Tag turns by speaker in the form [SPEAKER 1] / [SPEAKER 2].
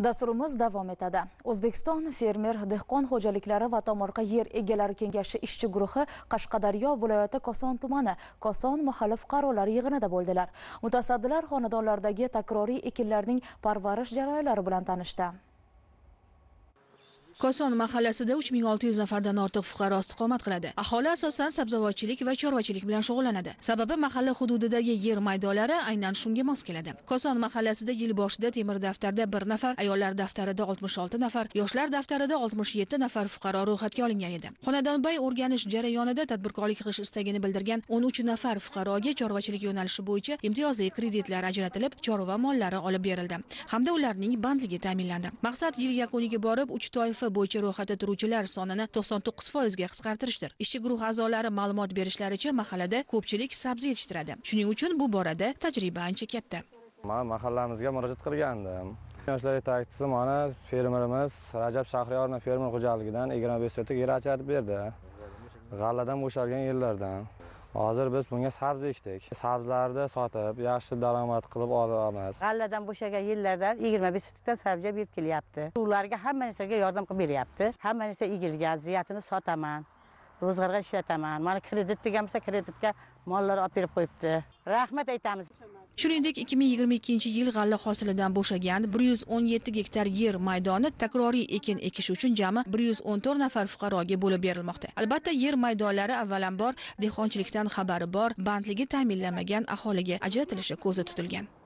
[SPEAKER 1] Dasturimiz davom etadi. O'zbekiston fermer dehqon xo'jaliklari va tomorqa yer egalari kengashi ishchi guruhi Qashqadaryo viloyati Koson tumani Koson mahalla fuqarolari yig'inida bo'ldilar. Mutasaddilar xonadonlardagi takroriy ekinlarning parvarish jarayonlari bilan tanishdi.
[SPEAKER 2] koson mahallasida uch ming olti yuz nafardan ortiq fuqaro istiqomat qiladi aholi asosan sabzavotchilik va chorvachilik bilan shug'ullanadi sababi mahalla hududidagi yer maydonlari aynan shunga mos keladi koson mahallasida yil boshida temir daftarda bir nafar ayollar daftarida oltmish olti nafar yoshlar daftarida oltmish yetti nafar fuqaro ro'yxatga olingan edi xonadonbay o'rganish jarayonida tadbirkorlik qilish istagini bildirgan o'n uch nafar fuqaroga chorvachilik yo'nalishi bo'yicha imtiyozli kreditlar ajratilib chorva mollari olib berildi hamda ularning bandligi ta'minlandi maqsad yil yakuniga borib uch toifa bo'yicha ro'yxatda turuvchilar sonini to'qson to'qqiz foizga qisqartirishdir ishchi guruh a'zolari ma'lumot berishlaricha mahallada ko'pchilik sabzi yetishtiradi shuning uchun bu borada tajriba ancha katta
[SPEAKER 3] man mahallamizga murojaat qilgandim yoshlar yetakchisi mana fermerimiz rajab shahriyorni fermer xo'jaligidan yigirma besh sotik yer ajratib berdi g'alladan bo'shalgan yerlardan hozir biz bunga sabzi ekdik sabzlarni sotib yaxshi daromad qilib olamiz
[SPEAKER 4] g'alladan bo'shagan yillardan yigirma beshlikdan sabzi berib kelyapti ularga hamma narsaga yordam qilib beryapti hamma narsa egilgan ziyatini sotaman ro'zg'orga ishlataman mana kredit degan bo'lsa kreditga mollar olib berib qo'yibdi
[SPEAKER 2] rahmat aytamiz shuningdek 2022 yil g'alla hosilidan bo'shagan 117 gektar yer maydoni takroriy ekin ekish uchun jami 114 nafar fuqaroga bo'lib berilmoqda albatta yer maydonlari avvalambor dehqonchilikdan xabari bor bandligi ta'minlanmagan aholiga ajratilishi ko'zda tutilgan